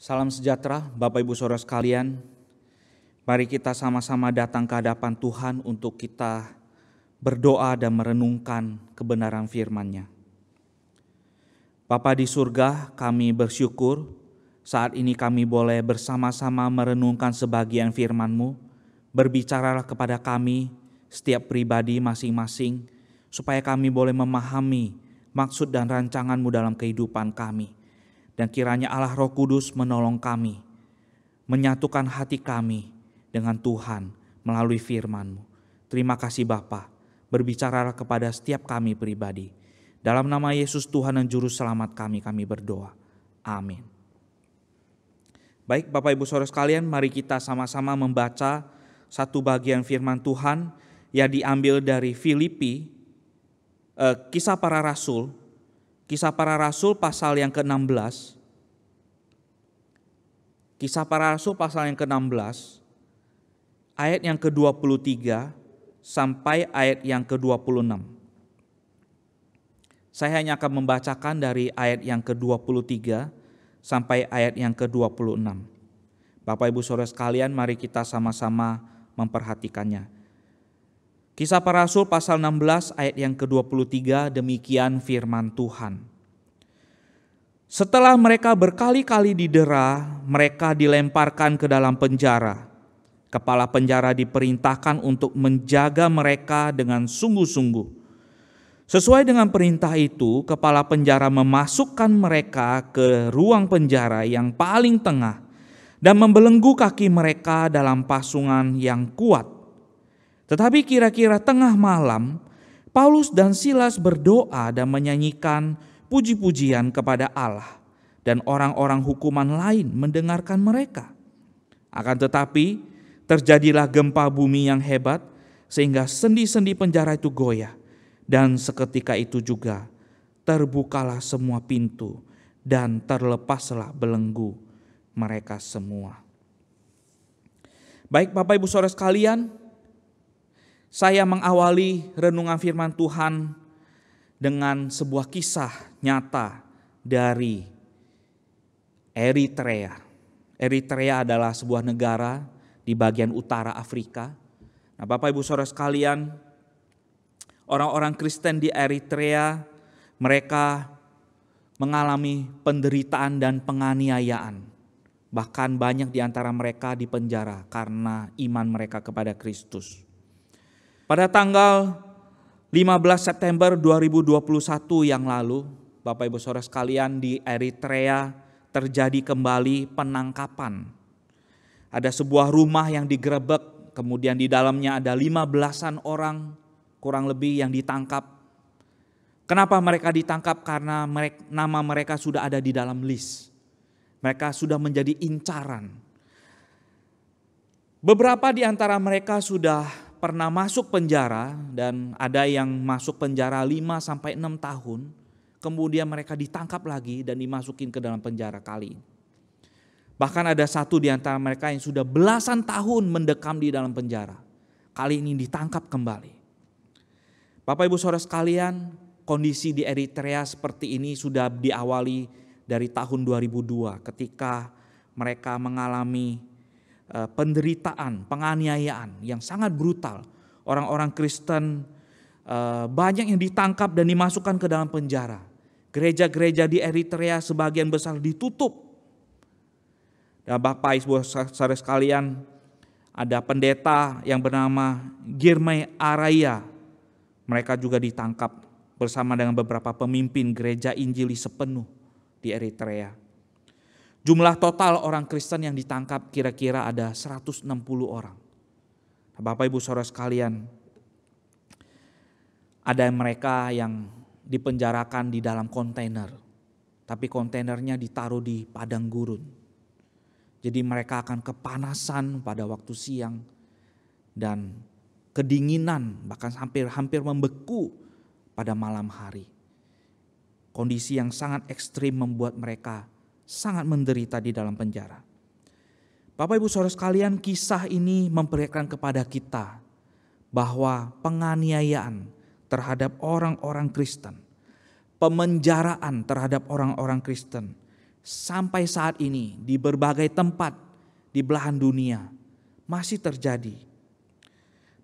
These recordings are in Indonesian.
Salam sejahtera Bapak Ibu Saudara sekalian. Mari kita sama-sama datang ke hadapan Tuhan untuk kita berdoa dan merenungkan kebenaran firman-Nya. Bapa di surga, kami bersyukur saat ini kami boleh bersama-sama merenungkan sebagian firman-Mu. Berbicaralah kepada kami setiap pribadi masing-masing supaya kami boleh memahami maksud dan rancangan-Mu dalam kehidupan kami dan kiranya Allah Roh Kudus menolong kami, menyatukan hati kami dengan Tuhan melalui firman-Mu. Terima kasih Bapa, berbicaralah kepada setiap kami pribadi. Dalam nama Yesus Tuhan dan Juru Selamat kami, kami berdoa. Amin. Baik Bapak Ibu Saudara sekalian, mari kita sama-sama membaca satu bagian firman Tuhan yang diambil dari Filipi, eh, kisah para rasul Kisah para Rasul pasal yang ke-16. Kisah para Rasul pasal yang ke-16 ayat yang ke-23 sampai ayat yang ke-26. Saya hanya akan membacakan dari ayat yang ke-23 sampai ayat yang ke-26. Bapak Ibu Saudara sekalian, mari kita sama-sama memperhatikannya. Kisah para Rasul pasal 16 ayat yang ke-23 demikian firman Tuhan. Setelah mereka berkali-kali didera, mereka dilemparkan ke dalam penjara. Kepala penjara diperintahkan untuk menjaga mereka dengan sungguh-sungguh. Sesuai dengan perintah itu, kepala penjara memasukkan mereka ke ruang penjara yang paling tengah dan membelenggu kaki mereka dalam pasungan yang kuat tetapi kira-kira tengah malam, Paulus dan Silas berdoa dan menyanyikan puji-pujian kepada Allah, dan orang-orang hukuman lain mendengarkan mereka. Akan tetapi, terjadilah gempa bumi yang hebat, sehingga sendi-sendi penjara itu goyah, dan seketika itu juga terbukalah semua pintu, dan terlepaslah belenggu mereka semua. Baik, Bapak Ibu, sore sekalian saya mengawali renungan firman Tuhan dengan sebuah kisah nyata dari Eritrea. Eritrea adalah sebuah negara di bagian utara Afrika. Nah, Bapak Ibu Saudara sekalian, orang-orang Kristen di Eritrea mereka mengalami penderitaan dan penganiayaan. Bahkan banyak di antara mereka dipenjara karena iman mereka kepada Kristus. Pada tanggal 15 September 2021 yang lalu, Bapak Ibu Saudara sekalian di Eritrea terjadi kembali penangkapan. Ada sebuah rumah yang digerebek, kemudian di dalamnya ada 15-an orang kurang lebih yang ditangkap. Kenapa mereka ditangkap? Karena mereka, nama mereka sudah ada di dalam list. Mereka sudah menjadi incaran. Beberapa di antara mereka sudah pernah masuk penjara dan ada yang masuk penjara 5 sampai 6 tahun, kemudian mereka ditangkap lagi dan dimasukin ke dalam penjara kali ini. Bahkan ada satu di antara mereka yang sudah belasan tahun mendekam di dalam penjara. Kali ini ditangkap kembali. Bapak Ibu Saudara sekalian, kondisi di Eritrea seperti ini sudah diawali dari tahun 2002 ketika mereka mengalami Eh, penderitaan, penganiayaan yang sangat brutal. Orang-orang Kristen eh, banyak yang ditangkap dan dimasukkan ke dalam penjara. Gereja-gereja di Eritrea sebagian besar ditutup. Dan Bapak Ibu saudara sekalian, ada pendeta yang bernama Girmay Araya. Mereka juga ditangkap bersama dengan beberapa pemimpin gereja Injili sepenuh di Eritrea. Jumlah total orang Kristen yang ditangkap kira-kira ada 160 orang. Bapak Ibu Saudara sekalian, ada mereka yang dipenjarakan di dalam kontainer. Tapi kontainernya ditaruh di padang gurun. Jadi mereka akan kepanasan pada waktu siang dan kedinginan bahkan hampir-hampir membeku pada malam hari. Kondisi yang sangat ekstrim membuat mereka sangat menderita di dalam penjara. Bapak Ibu Saudara sekalian, kisah ini memperlihatkan kepada kita bahwa penganiayaan terhadap orang-orang Kristen, pemenjaraan terhadap orang-orang Kristen sampai saat ini di berbagai tempat di belahan dunia masih terjadi.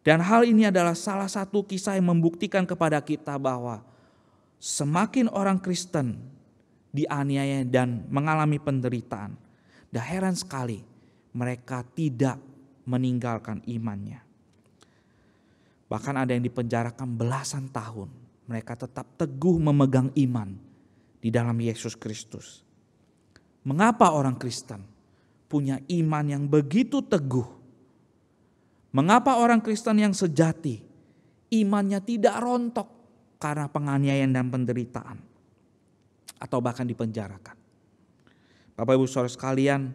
Dan hal ini adalah salah satu kisah yang membuktikan kepada kita bahwa semakin orang Kristen dianiaya dan mengalami penderitaan. Dan heran sekali mereka tidak meninggalkan imannya. Bahkan ada yang dipenjarakan belasan tahun. Mereka tetap teguh memegang iman di dalam Yesus Kristus. Mengapa orang Kristen punya iman yang begitu teguh? Mengapa orang Kristen yang sejati imannya tidak rontok karena penganiayaan dan penderitaan? atau bahkan dipenjarakan. Bapak Ibu Saudara sekalian,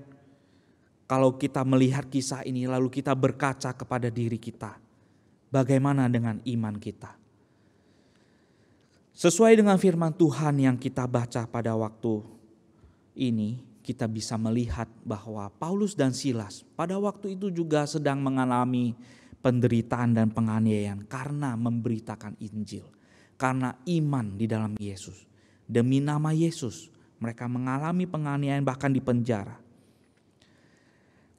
kalau kita melihat kisah ini lalu kita berkaca kepada diri kita, bagaimana dengan iman kita? Sesuai dengan firman Tuhan yang kita baca pada waktu ini, kita bisa melihat bahwa Paulus dan Silas pada waktu itu juga sedang mengalami penderitaan dan penganiayaan karena memberitakan Injil, karena iman di dalam Yesus. Demi nama Yesus, mereka mengalami penganiayaan bahkan di penjara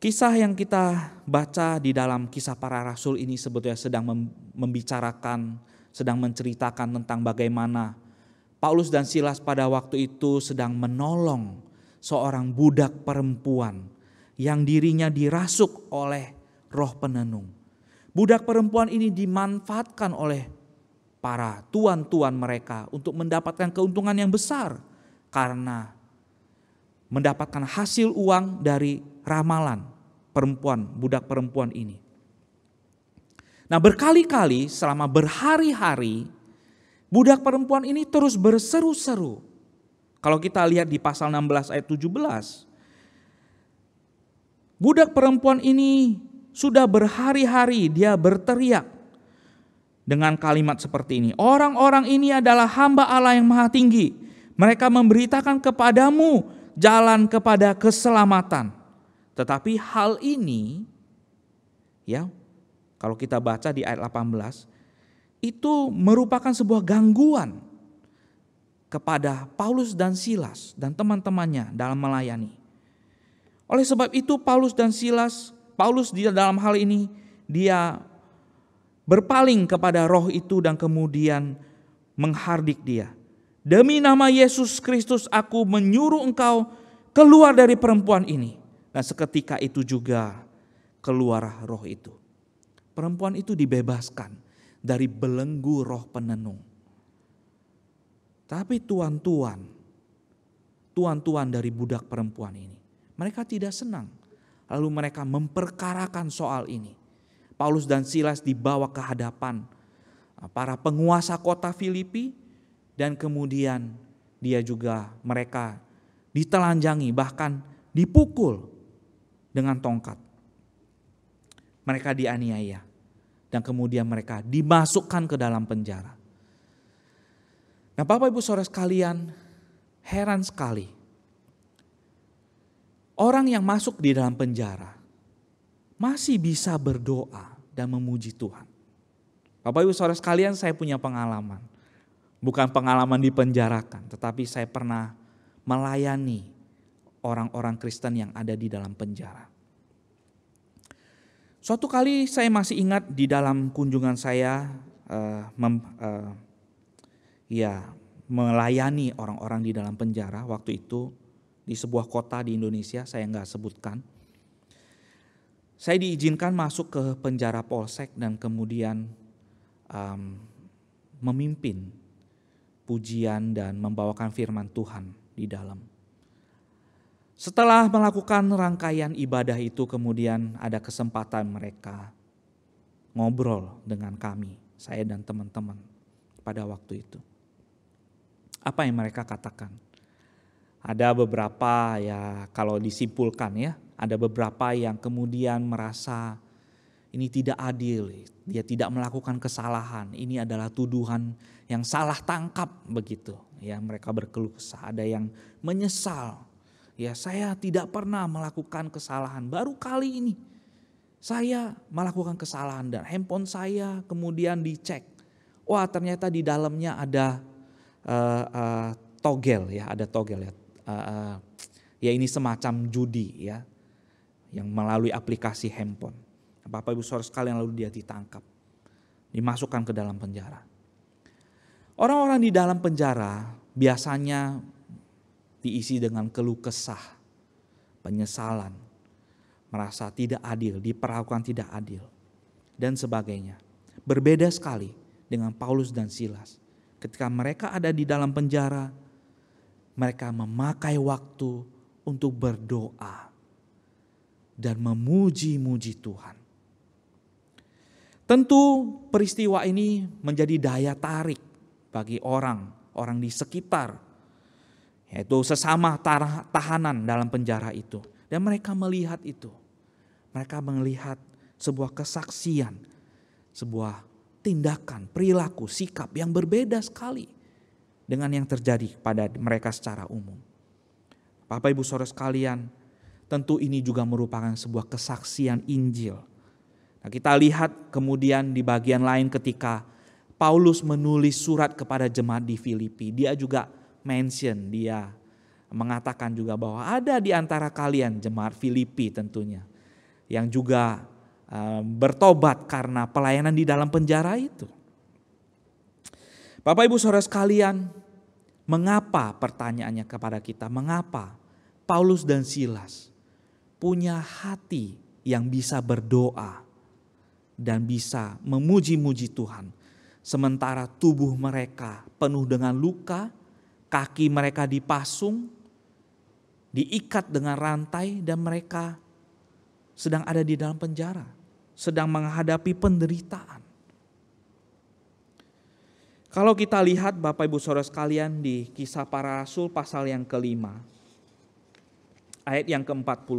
Kisah yang kita baca di dalam kisah para rasul ini sebetulnya sedang membicarakan, sedang menceritakan tentang bagaimana Paulus dan Silas pada waktu itu sedang menolong seorang budak perempuan yang dirinya dirasuk oleh roh penenung. Budak perempuan ini dimanfaatkan oleh para tuan-tuan mereka untuk mendapatkan keuntungan yang besar karena mendapatkan hasil uang dari ramalan perempuan, budak perempuan ini. Nah, berkali-kali selama berhari-hari budak perempuan ini terus berseru-seru. Kalau kita lihat di pasal 16 ayat 17, budak perempuan ini sudah berhari-hari dia berteriak dengan kalimat seperti ini. Orang-orang ini adalah hamba Allah yang maha tinggi. Mereka memberitakan kepadamu jalan kepada keselamatan. Tetapi hal ini ya kalau kita baca di ayat 18 itu merupakan sebuah gangguan kepada Paulus dan Silas dan teman-temannya dalam melayani. Oleh sebab itu Paulus dan Silas, Paulus di dalam hal ini dia berpaling kepada roh itu dan kemudian menghardik dia. Demi nama Yesus Kristus aku menyuruh engkau keluar dari perempuan ini. Dan seketika itu juga keluar roh itu. Perempuan itu dibebaskan dari belenggu roh penenung. Tapi tuan-tuan, tuan-tuan dari budak perempuan ini, mereka tidak senang. Lalu mereka memperkarakan soal ini. Paulus dan Silas dibawa ke hadapan uh, para penguasa kota Filipi dan kemudian dia juga mereka ditelanjangi bahkan dipukul dengan tongkat. Mereka dianiaya dan kemudian mereka dimasukkan ke dalam penjara. Nah, Bapak Ibu Saudara sekalian, heran sekali. Orang yang masuk di dalam penjara masih bisa berdoa dan memuji Tuhan. Bapak Ibu Saudara sekalian, saya punya pengalaman. Bukan pengalaman dipenjarakan, tetapi saya pernah melayani orang-orang Kristen yang ada di dalam penjara. Suatu kali saya masih ingat di dalam kunjungan saya uh, mem, uh, ya melayani orang-orang di dalam penjara waktu itu di sebuah kota di Indonesia saya nggak sebutkan saya diizinkan masuk ke penjara polsek dan kemudian um, memimpin pujian dan membawakan firman Tuhan di dalam. Setelah melakukan rangkaian ibadah itu kemudian ada kesempatan mereka ngobrol dengan kami, saya dan teman-teman pada waktu itu. Apa yang mereka katakan? Ada beberapa ya kalau disimpulkan ya, ada beberapa yang kemudian merasa ini tidak adil, dia tidak melakukan kesalahan, ini adalah tuduhan yang salah tangkap begitu. Ya, mereka berkeluh kesah, ada yang menyesal. Ya, saya tidak pernah melakukan kesalahan, baru kali ini saya melakukan kesalahan dan handphone saya kemudian dicek. Wah, ternyata di dalamnya ada uh, uh, togel ya, ada togel ya. Uh, uh, ya ini semacam judi ya, yang melalui aplikasi handphone. Bapak Ibu Saudara sekalian lalu dia ditangkap. Dimasukkan ke dalam penjara. Orang-orang di dalam penjara biasanya diisi dengan keluh kesah, penyesalan, merasa tidak adil, diperlakukan tidak adil, dan sebagainya. Berbeda sekali dengan Paulus dan Silas. Ketika mereka ada di dalam penjara, mereka memakai waktu untuk berdoa dan memuji-muji Tuhan. Tentu peristiwa ini menjadi daya tarik bagi orang, orang di sekitar, yaitu sesama tahanan dalam penjara itu. Dan mereka melihat itu. Mereka melihat sebuah kesaksian, sebuah tindakan, perilaku, sikap yang berbeda sekali dengan yang terjadi pada mereka secara umum. Bapak Ibu Saudara sekalian, tentu ini juga merupakan sebuah kesaksian Injil. Nah, kita lihat kemudian di bagian lain ketika Paulus menulis surat kepada jemaat di Filipi, dia juga mention, dia mengatakan juga bahwa ada di antara kalian jemaat Filipi tentunya yang juga bertobat karena pelayanan di dalam penjara itu. Bapak Ibu Saudara sekalian, mengapa pertanyaannya kepada kita? Mengapa Paulus dan Silas punya hati yang bisa berdoa dan bisa memuji-muji Tuhan. Sementara tubuh mereka penuh dengan luka, kaki mereka dipasung, diikat dengan rantai dan mereka sedang ada di dalam penjara, sedang menghadapi penderitaan. Kalau kita lihat Bapak Ibu Saudara sekalian di kisah para rasul pasal yang kelima, ayat yang ke-41.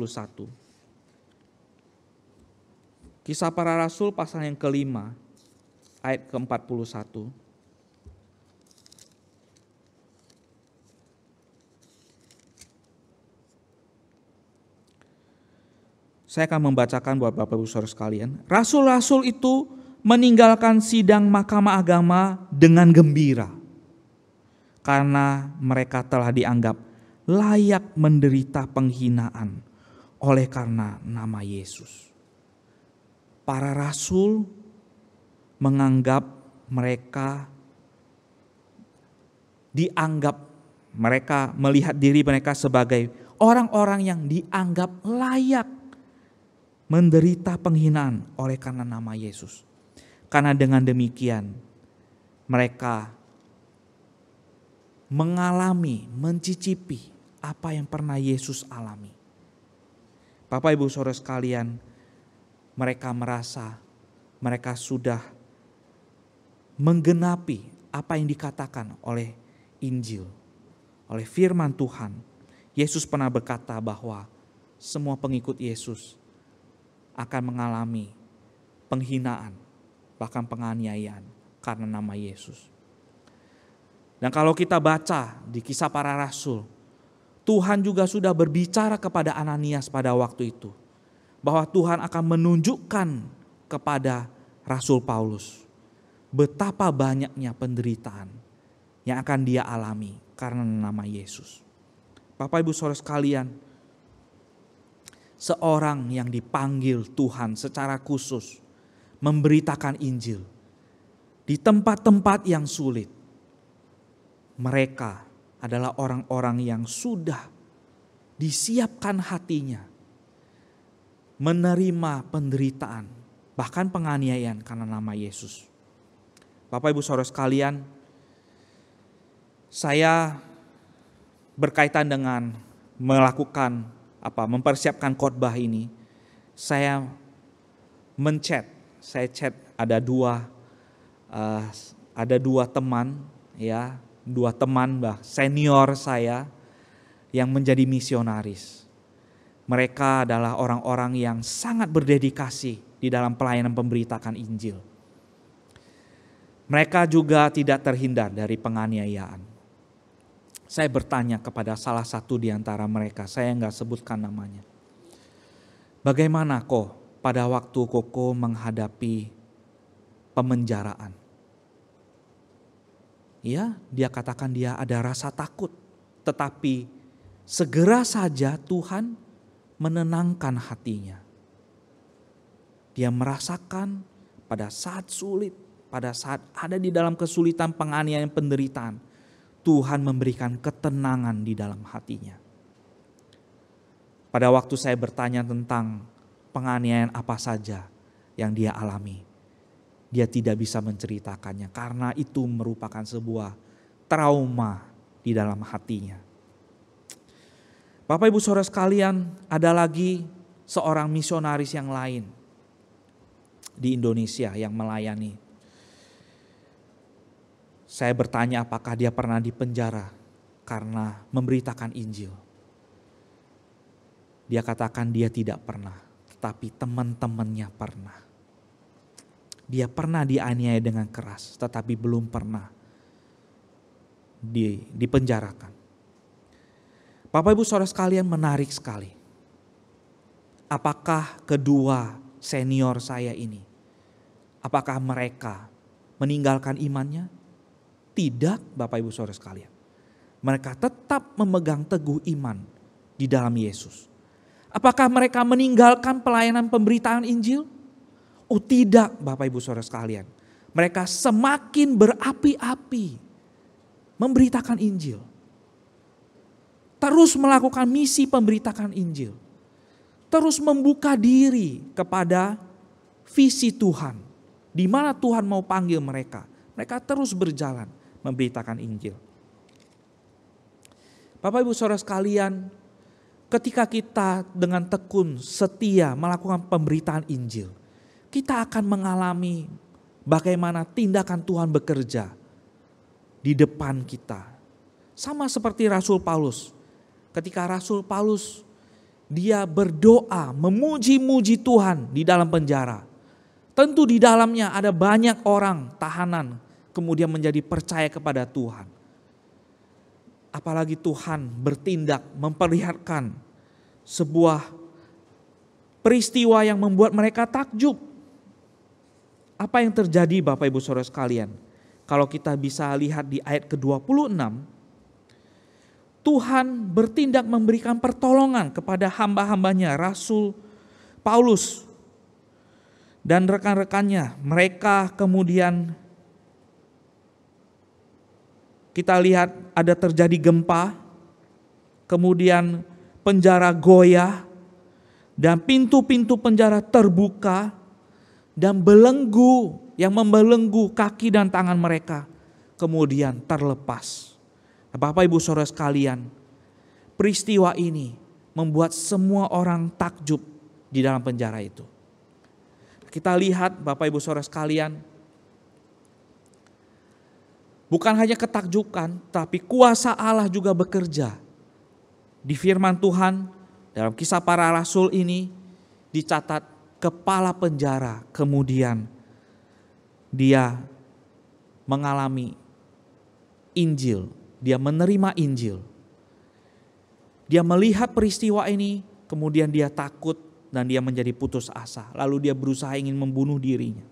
Kisah para rasul pasal yang kelima ayat ke-41. Saya akan membacakan buat Bapak Ibu Saudara sekalian. Rasul-rasul itu meninggalkan sidang mahkamah agama dengan gembira karena mereka telah dianggap layak menderita penghinaan oleh karena nama Yesus. Para rasul menganggap mereka dianggap mereka melihat diri mereka sebagai orang-orang yang dianggap layak menderita penghinaan oleh karena nama Yesus. Karena dengan demikian mereka mengalami, mencicipi apa yang pernah Yesus alami. Bapak Ibu Saudara sekalian, mereka merasa mereka sudah menggenapi apa yang dikatakan oleh Injil, oleh firman Tuhan. Yesus pernah berkata bahwa semua pengikut Yesus akan mengalami penghinaan, bahkan penganiayaan karena nama Yesus. Dan kalau kita baca di kisah para rasul, Tuhan juga sudah berbicara kepada Ananias pada waktu itu bahwa Tuhan akan menunjukkan kepada Rasul Paulus betapa banyaknya penderitaan yang akan dia alami karena nama Yesus. Bapak Ibu Saudara sekalian, seorang yang dipanggil Tuhan secara khusus memberitakan Injil di tempat-tempat yang sulit, mereka adalah orang-orang yang sudah disiapkan hatinya menerima penderitaan, bahkan penganiayaan karena nama Yesus. Bapak Ibu Saudara sekalian, saya berkaitan dengan melakukan apa mempersiapkan khotbah ini, saya mencet, saya chat ada dua uh, ada dua teman ya dua teman bah senior saya yang menjadi misionaris. Mereka adalah orang-orang yang sangat berdedikasi di dalam pelayanan pemberitakan Injil. Mereka juga tidak terhindar dari penganiayaan. Saya bertanya kepada salah satu di antara mereka, saya nggak sebutkan namanya. Bagaimana kok pada waktu Koko menghadapi pemenjaraan? ya dia katakan dia ada rasa takut tetapi segera saja Tuhan menenangkan hatinya dia merasakan pada saat sulit pada saat ada di dalam kesulitan penganiayaan penderitaan Tuhan memberikan ketenangan di dalam hatinya pada waktu saya bertanya tentang penganiayaan apa saja yang dia alami dia tidak bisa menceritakannya karena itu merupakan sebuah trauma di dalam hatinya. Bapak Ibu Saudara sekalian, ada lagi seorang misionaris yang lain di Indonesia yang melayani. Saya bertanya apakah dia pernah dipenjara karena memberitakan Injil. Dia katakan dia tidak pernah, tetapi teman-temannya pernah. Dia pernah dianiaya dengan keras, tetapi belum pernah dipenjarakan. Bapak Ibu Saudara sekalian menarik sekali. Apakah kedua senior saya ini, apakah mereka meninggalkan imannya? Tidak Bapak Ibu Saudara sekalian. Mereka tetap memegang teguh iman di dalam Yesus. Apakah mereka meninggalkan pelayanan pemberitaan Injil? Oh tidak Bapak Ibu Saudara sekalian. Mereka semakin berapi-api memberitakan Injil. Terus melakukan misi pemberitakan Injil. Terus membuka diri kepada visi Tuhan. Di mana Tuhan mau panggil mereka. Mereka terus berjalan memberitakan Injil. Bapak Ibu Saudara sekalian, ketika kita dengan tekun setia melakukan pemberitaan Injil, kita akan mengalami bagaimana tindakan Tuhan bekerja di depan kita. Sama seperti Rasul Paulus. Ketika Rasul Paulus dia berdoa memuji-muji Tuhan di dalam penjara. Tentu di dalamnya ada banyak orang tahanan kemudian menjadi percaya kepada Tuhan. Apalagi Tuhan bertindak memperlihatkan sebuah peristiwa yang membuat mereka takjub apa yang terjadi Bapak Ibu Saudara sekalian? Kalau kita bisa lihat di ayat ke-26, Tuhan bertindak memberikan pertolongan kepada hamba-hambanya, Rasul Paulus dan rekan-rekannya. Mereka kemudian kita lihat ada terjadi gempa, kemudian penjara goyah, dan pintu-pintu penjara terbuka, dan belenggu yang membelenggu kaki dan tangan mereka kemudian terlepas. Bapak Ibu Saudara sekalian, peristiwa ini membuat semua orang takjub di dalam penjara itu. Kita lihat Bapak Ibu Saudara sekalian, bukan hanya ketakjukan, tapi kuasa Allah juga bekerja. Di firman Tuhan dalam kisah para rasul ini dicatat kepala penjara, kemudian dia mengalami Injil, dia menerima Injil. Dia melihat peristiwa ini, kemudian dia takut dan dia menjadi putus asa. Lalu dia berusaha ingin membunuh dirinya.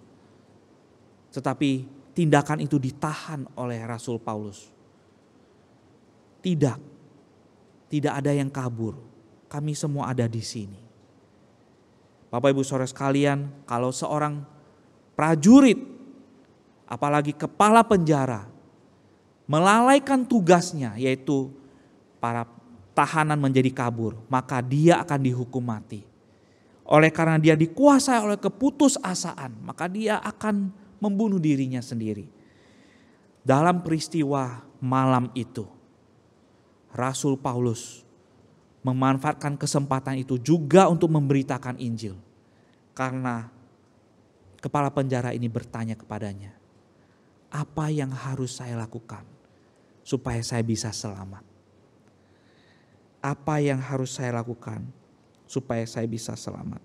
Tetapi tindakan itu ditahan oleh Rasul Paulus. Tidak, tidak ada yang kabur. Kami semua ada di sini. Bapak Ibu Saudara sekalian, kalau seorang prajurit apalagi kepala penjara melalaikan tugasnya yaitu para tahanan menjadi kabur, maka dia akan dihukum mati. Oleh karena dia dikuasai oleh keputusasaan, maka dia akan membunuh dirinya sendiri. Dalam peristiwa malam itu, Rasul Paulus memanfaatkan kesempatan itu juga untuk memberitakan Injil. Karena kepala penjara ini bertanya kepadanya, apa yang harus saya lakukan supaya saya bisa selamat? Apa yang harus saya lakukan supaya saya bisa selamat?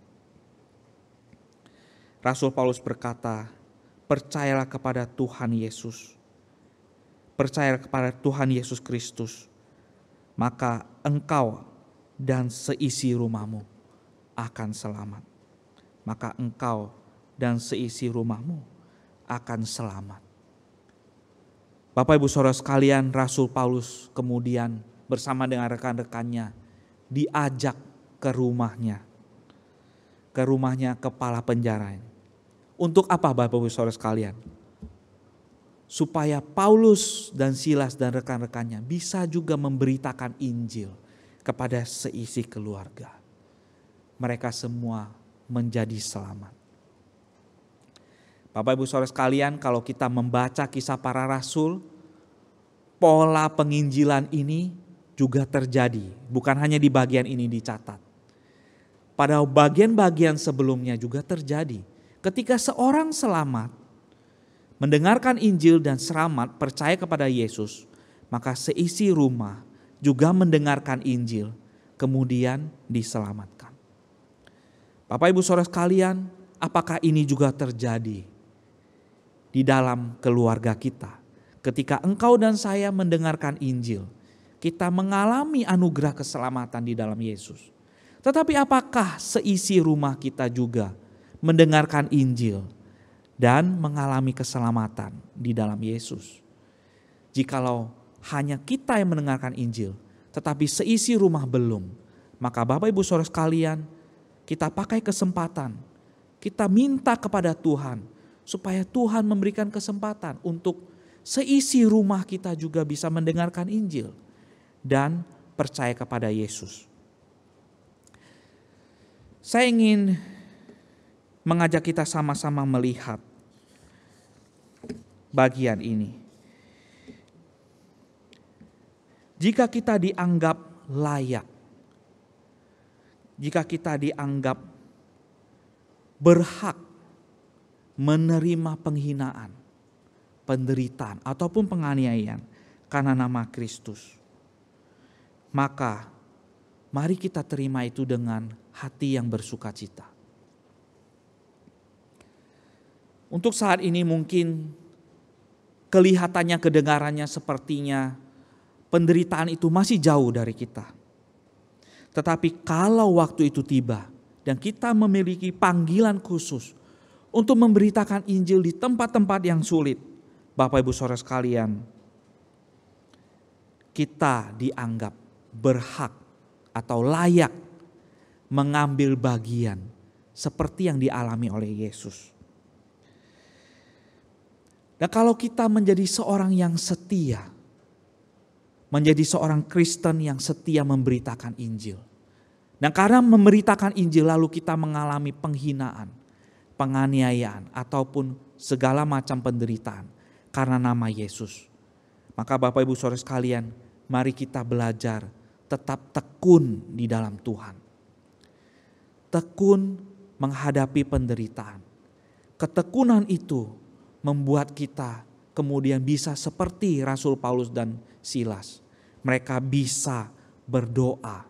Rasul Paulus berkata, percayalah kepada Tuhan Yesus. Percayalah kepada Tuhan Yesus Kristus. Maka engkau dan seisi rumahmu akan selamat. Maka engkau dan seisi rumahmu akan selamat. Bapak Ibu Saudara sekalian, Rasul Paulus kemudian bersama dengan rekan-rekannya diajak ke rumahnya. Ke rumahnya kepala penjara Untuk apa Bapak Ibu Saudara sekalian? Supaya Paulus dan Silas dan rekan-rekannya bisa juga memberitakan Injil kepada seisi keluarga. Mereka semua menjadi selamat. Bapak Ibu Saudara sekalian, kalau kita membaca kisah para rasul, pola penginjilan ini juga terjadi, bukan hanya di bagian ini dicatat. Pada bagian-bagian sebelumnya juga terjadi. Ketika seorang selamat mendengarkan Injil dan selamat percaya kepada Yesus, maka seisi rumah juga mendengarkan Injil, kemudian diselamatkan. Bapak Ibu Saudara sekalian, apakah ini juga terjadi di dalam keluarga kita? Ketika engkau dan saya mendengarkan Injil, kita mengalami anugerah keselamatan di dalam Yesus. Tetapi apakah seisi rumah kita juga mendengarkan Injil dan mengalami keselamatan di dalam Yesus? Jikalau hanya kita yang mendengarkan Injil, tetapi seisi rumah belum. Maka Bapak Ibu Saudara sekalian, kita pakai kesempatan. Kita minta kepada Tuhan supaya Tuhan memberikan kesempatan untuk seisi rumah kita juga bisa mendengarkan Injil dan percaya kepada Yesus. Saya ingin mengajak kita sama-sama melihat bagian ini Jika kita dianggap layak, jika kita dianggap berhak menerima penghinaan, penderitaan, ataupun penganiayaan karena nama Kristus, maka mari kita terima itu dengan hati yang bersuka cita. Untuk saat ini mungkin kelihatannya kedengarannya sepertinya penderitaan itu masih jauh dari kita. Tetapi kalau waktu itu tiba dan kita memiliki panggilan khusus untuk memberitakan Injil di tempat-tempat yang sulit, Bapak Ibu Saudara sekalian, kita dianggap berhak atau layak mengambil bagian seperti yang dialami oleh Yesus. Dan kalau kita menjadi seorang yang setia, menjadi seorang Kristen yang setia memberitakan Injil. Dan karena memberitakan Injil lalu kita mengalami penghinaan, penganiayaan ataupun segala macam penderitaan karena nama Yesus. Maka Bapak Ibu sore sekalian, mari kita belajar tetap tekun di dalam Tuhan. Tekun menghadapi penderitaan. Ketekunan itu membuat kita kemudian bisa seperti Rasul Paulus dan Silas. Mereka bisa berdoa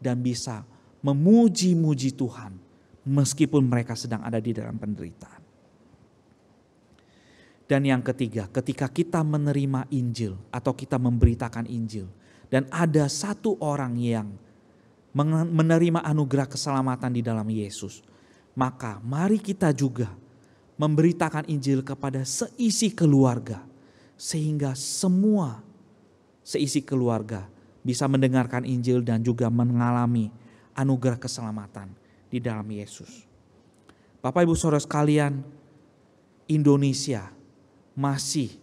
dan bisa memuji-muji Tuhan meskipun mereka sedang ada di dalam penderitaan. Dan yang ketiga, ketika kita menerima Injil atau kita memberitakan Injil dan ada satu orang yang menerima anugerah keselamatan di dalam Yesus, maka mari kita juga memberitakan Injil kepada seisi keluarga sehingga semua seisi keluarga bisa mendengarkan Injil dan juga mengalami anugerah keselamatan di dalam Yesus. Bapak Ibu Saudara sekalian, Indonesia masih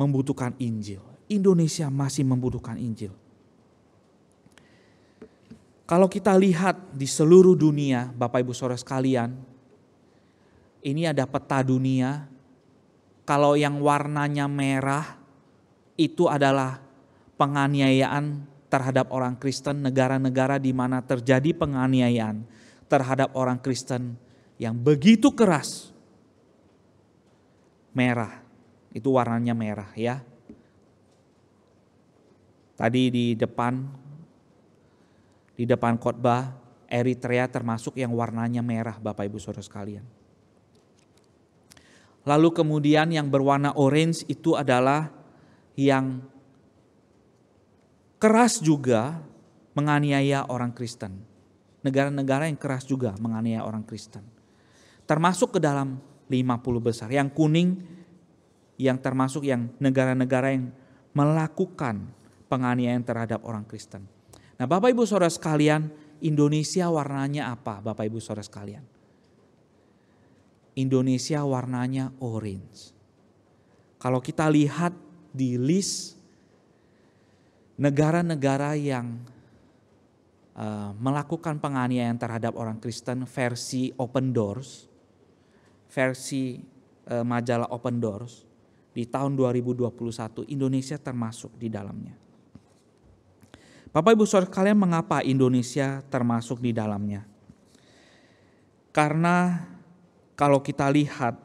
membutuhkan Injil. Indonesia masih membutuhkan Injil. Kalau kita lihat di seluruh dunia, Bapak Ibu Saudara sekalian, ini ada peta dunia. Kalau yang warnanya merah, itu adalah penganiayaan terhadap orang Kristen, negara-negara di mana terjadi penganiayaan terhadap orang Kristen yang begitu keras. Merah, itu warnanya merah ya. Tadi di depan di depan khotbah Eritrea termasuk yang warnanya merah Bapak Ibu Saudara sekalian. Lalu kemudian yang berwarna orange itu adalah yang keras juga menganiaya orang Kristen. Negara-negara yang keras juga menganiaya orang Kristen. Termasuk ke dalam 50 besar. Yang kuning yang termasuk yang negara-negara yang melakukan penganiayaan terhadap orang Kristen. Nah Bapak Ibu Saudara sekalian Indonesia warnanya apa Bapak Ibu Saudara sekalian? Indonesia warnanya orange. Kalau kita lihat di list negara-negara yang uh, melakukan penganiayaan terhadap orang Kristen versi Open Doors, versi uh, majalah Open Doors di tahun 2021 Indonesia termasuk di dalamnya. Bapak Ibu Saudara kalian mengapa Indonesia termasuk di dalamnya? Karena kalau kita lihat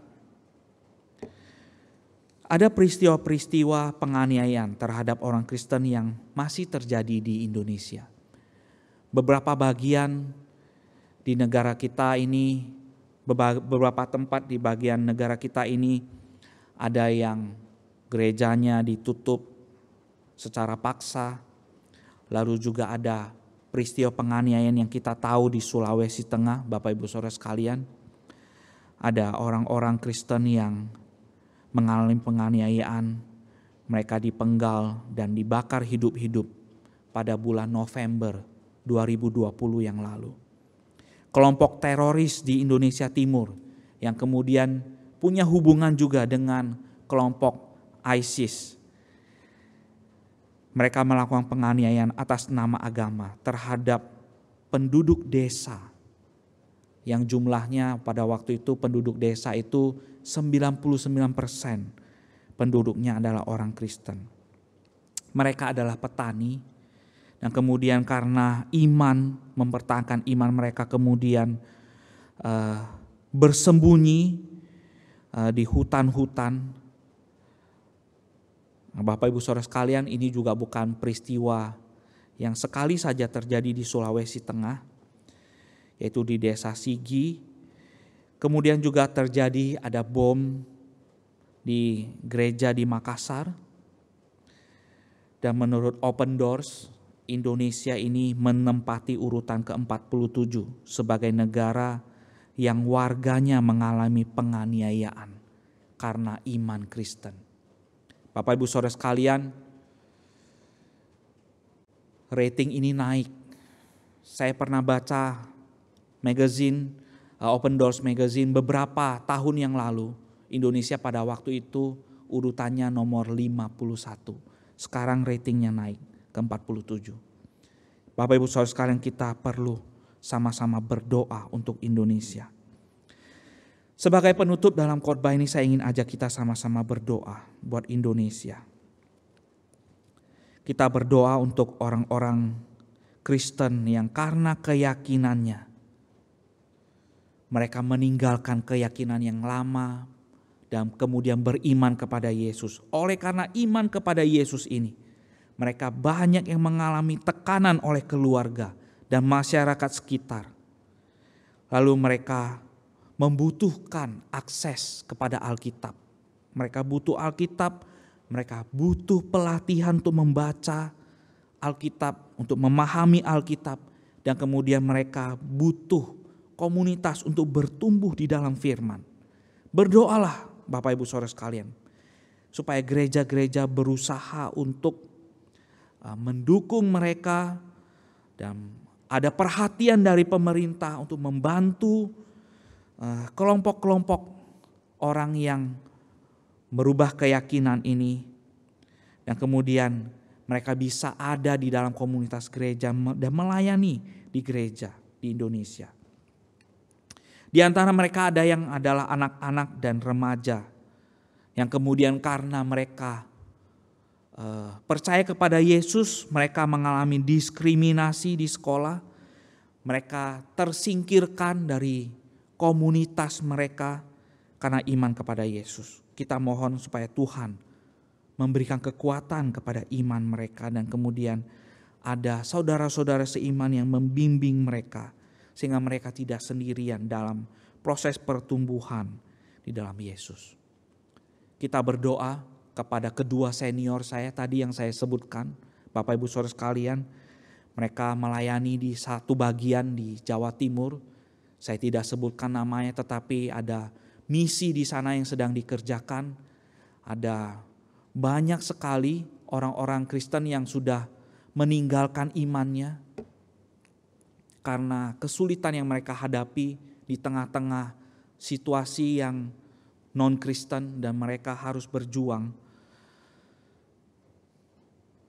ada peristiwa-peristiwa penganiayaan terhadap orang Kristen yang masih terjadi di Indonesia. Beberapa bagian di negara kita ini, beberapa tempat di bagian negara kita ini, ada yang gerejanya ditutup secara paksa, lalu juga ada peristiwa penganiayaan yang kita tahu di Sulawesi Tengah, Bapak Ibu Saudara sekalian. Ada orang-orang Kristen yang mengalami penganiayaan, mereka dipenggal dan dibakar hidup-hidup pada bulan November 2020 yang lalu. Kelompok teroris di Indonesia Timur yang kemudian punya hubungan juga dengan kelompok ISIS. Mereka melakukan penganiayaan atas nama agama terhadap penduduk desa yang jumlahnya pada waktu itu penduduk desa itu 99% penduduknya adalah orang Kristen. Mereka adalah petani dan kemudian karena iman mempertahankan iman mereka kemudian uh, bersembunyi uh, di hutan-hutan Nah, Bapak Ibu Saudara sekalian, ini juga bukan peristiwa yang sekali saja terjadi di Sulawesi Tengah, yaitu di Desa Sigi Kemudian juga terjadi ada bom di gereja di Makassar. Dan menurut Open Doors, Indonesia ini menempati urutan ke-47 sebagai negara yang warganya mengalami penganiayaan karena iman Kristen. Bapak Ibu Saudara sekalian, rating ini naik. Saya pernah baca magazine Uh, Open Doors Magazine beberapa tahun yang lalu Indonesia pada waktu itu urutannya nomor 51. Sekarang ratingnya naik ke 47. Bapak Ibu Saudara sekalian kita perlu sama-sama berdoa untuk Indonesia. Sebagai penutup dalam khotbah ini saya ingin ajak kita sama-sama berdoa buat Indonesia. Kita berdoa untuk orang-orang Kristen yang karena keyakinannya mereka meninggalkan keyakinan yang lama dan kemudian beriman kepada Yesus. Oleh karena iman kepada Yesus ini, mereka banyak yang mengalami tekanan oleh keluarga dan masyarakat sekitar. Lalu mereka membutuhkan akses kepada Alkitab. Mereka butuh Alkitab, mereka butuh pelatihan untuk membaca Alkitab, untuk memahami Alkitab, dan kemudian mereka butuh komunitas untuk bertumbuh di dalam firman. Berdoalah Bapak Ibu Saudara sekalian supaya gereja-gereja berusaha untuk e, mendukung mereka dan ada perhatian dari pemerintah untuk membantu e, kelompok-kelompok orang yang merubah keyakinan ini dan kemudian mereka bisa ada di dalam komunitas gereja dan melayani di gereja di Indonesia. Di antara mereka ada yang adalah anak-anak dan remaja yang kemudian karena mereka uh, percaya kepada Yesus, mereka mengalami diskriminasi di sekolah, mereka tersingkirkan dari komunitas mereka karena iman kepada Yesus. Kita mohon supaya Tuhan memberikan kekuatan kepada iman mereka dan kemudian ada saudara-saudara seiman yang membimbing mereka sehingga mereka tidak sendirian dalam proses pertumbuhan di dalam Yesus. Kita berdoa kepada kedua senior saya tadi yang saya sebutkan, Bapak Ibu Saudara sekalian, mereka melayani di satu bagian di Jawa Timur. Saya tidak sebutkan namanya tetapi ada misi di sana yang sedang dikerjakan. Ada banyak sekali orang-orang Kristen yang sudah meninggalkan imannya, karena kesulitan yang mereka hadapi di tengah-tengah situasi yang non-Kristen dan mereka harus berjuang.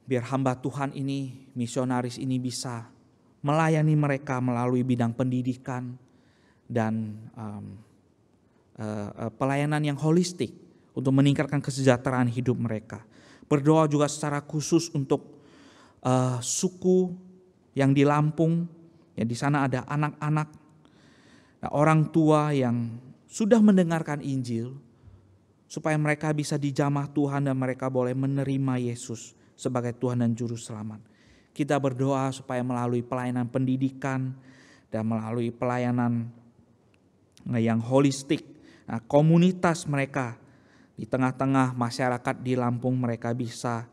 Biar hamba Tuhan ini, misionaris ini bisa melayani mereka melalui bidang pendidikan dan um, uh, uh, pelayanan yang holistik untuk meningkatkan kesejahteraan hidup mereka. Berdoa juga secara khusus untuk uh, suku yang di Lampung Ya, di sana ada anak-anak, nah, orang tua yang sudah mendengarkan Injil, supaya mereka bisa dijamah Tuhan dan mereka boleh menerima Yesus sebagai Tuhan dan Juru Selamat. Kita berdoa supaya melalui pelayanan pendidikan dan melalui pelayanan ya, yang holistik, nah, komunitas mereka di tengah-tengah masyarakat di Lampung mereka bisa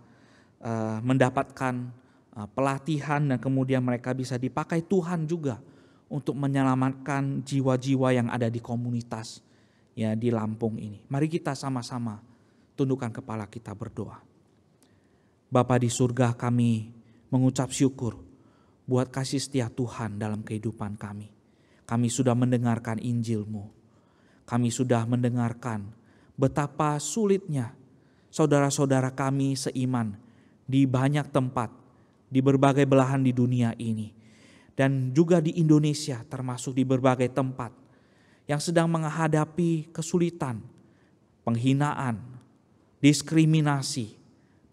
uh, mendapatkan Ah, pelatihan dan kemudian mereka bisa dipakai Tuhan juga untuk menyelamatkan jiwa-jiwa yang ada di komunitas ya di Lampung ini. Mari kita sama-sama tundukkan kepala kita berdoa. Bapa di surga kami mengucap syukur buat kasih setia Tuhan dalam kehidupan kami. Kami sudah mendengarkan Injilmu. Kami sudah mendengarkan betapa sulitnya saudara-saudara kami seiman di banyak tempat di berbagai belahan di dunia ini dan juga di Indonesia termasuk di berbagai tempat yang sedang menghadapi kesulitan, penghinaan, diskriminasi,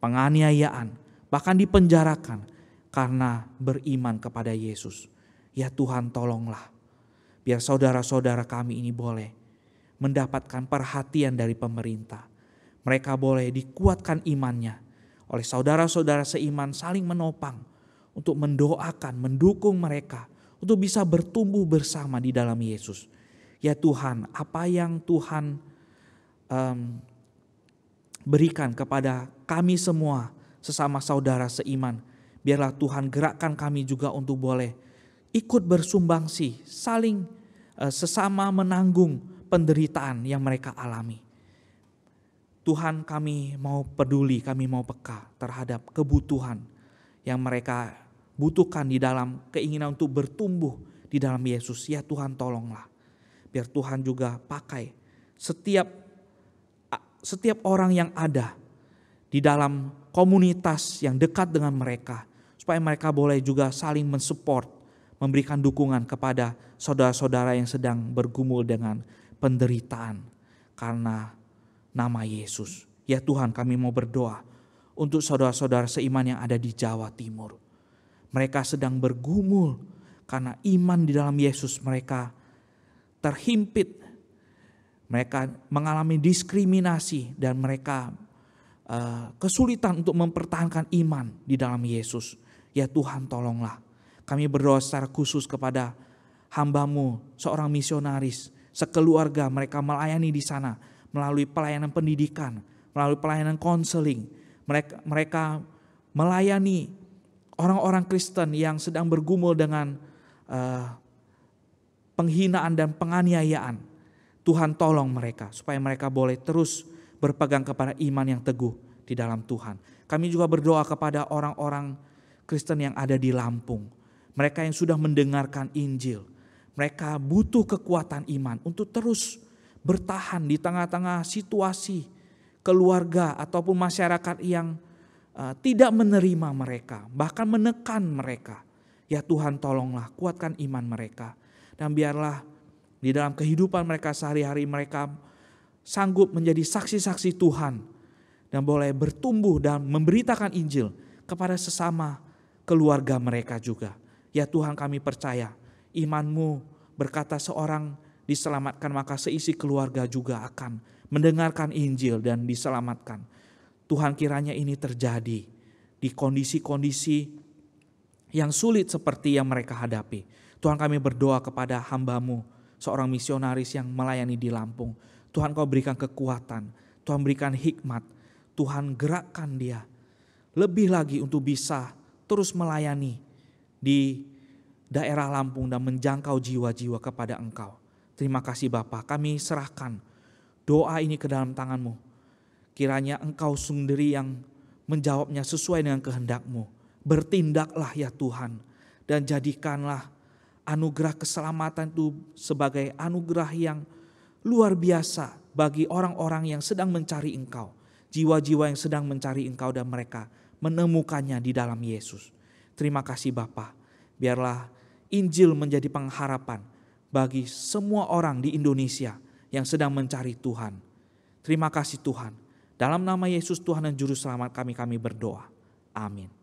penganiayaan, bahkan dipenjarakan karena beriman kepada Yesus. Ya Tuhan tolonglah biar saudara-saudara kami ini boleh mendapatkan perhatian dari pemerintah. Mereka boleh dikuatkan imannya oleh saudara-saudara seiman saling menopang untuk mendoakan, mendukung mereka untuk bisa bertumbuh bersama di dalam Yesus. Ya Tuhan, apa yang Tuhan um, berikan kepada kami semua sesama saudara seiman, biarlah Tuhan gerakkan kami juga untuk boleh ikut bersumbangsi, saling uh, sesama menanggung penderitaan yang mereka alami. Tuhan kami mau peduli, kami mau peka terhadap kebutuhan yang mereka butuhkan di dalam keinginan untuk bertumbuh di dalam Yesus. Ya Tuhan tolonglah. Biar Tuhan juga pakai setiap setiap orang yang ada di dalam komunitas yang dekat dengan mereka supaya mereka boleh juga saling mensupport, memberikan dukungan kepada saudara-saudara yang sedang bergumul dengan penderitaan karena nama Yesus. Ya Tuhan kami mau berdoa untuk saudara-saudara seiman yang ada di Jawa Timur. Mereka sedang bergumul karena iman di dalam Yesus mereka terhimpit. Mereka mengalami diskriminasi dan mereka uh, kesulitan untuk mempertahankan iman di dalam Yesus. Ya Tuhan tolonglah. Kami berdoa secara khusus kepada hambamu, seorang misionaris, sekeluarga mereka melayani di sana melalui pelayanan pendidikan, melalui pelayanan konseling. Mereka, mereka melayani orang-orang Kristen yang sedang bergumul dengan uh, penghinaan dan penganiayaan. Tuhan tolong mereka supaya mereka boleh terus berpegang kepada iman yang teguh di dalam Tuhan. Kami juga berdoa kepada orang-orang Kristen yang ada di Lampung. Mereka yang sudah mendengarkan Injil. Mereka butuh kekuatan iman untuk terus bertahan di tengah-tengah situasi keluarga ataupun masyarakat yang uh, tidak menerima mereka, bahkan menekan mereka. Ya Tuhan tolonglah kuatkan iman mereka dan biarlah di dalam kehidupan mereka sehari-hari mereka sanggup menjadi saksi-saksi Tuhan dan boleh bertumbuh dan memberitakan Injil kepada sesama keluarga mereka juga. Ya Tuhan kami percaya imanmu berkata seorang diselamatkan, maka seisi keluarga juga akan mendengarkan Injil dan diselamatkan. Tuhan kiranya ini terjadi di kondisi-kondisi yang sulit seperti yang mereka hadapi. Tuhan kami berdoa kepada hambamu, seorang misionaris yang melayani di Lampung. Tuhan kau berikan kekuatan, Tuhan berikan hikmat, Tuhan gerakkan dia. Lebih lagi untuk bisa terus melayani di daerah Lampung dan menjangkau jiwa-jiwa kepada Engkau. Terima kasih Bapak, kami serahkan doa ini ke dalam tanganmu. Kiranya engkau sendiri yang menjawabnya sesuai dengan kehendakmu. Bertindaklah ya Tuhan dan jadikanlah anugerah keselamatan itu sebagai anugerah yang luar biasa bagi orang-orang yang sedang mencari engkau. Jiwa-jiwa yang sedang mencari engkau dan mereka menemukannya di dalam Yesus. Terima kasih Bapak, Biarlah Injil menjadi pengharapan bagi semua orang di Indonesia yang sedang mencari Tuhan. Terima kasih Tuhan. Dalam nama Yesus Tuhan dan Juru Selamat kami, kami berdoa. Amin.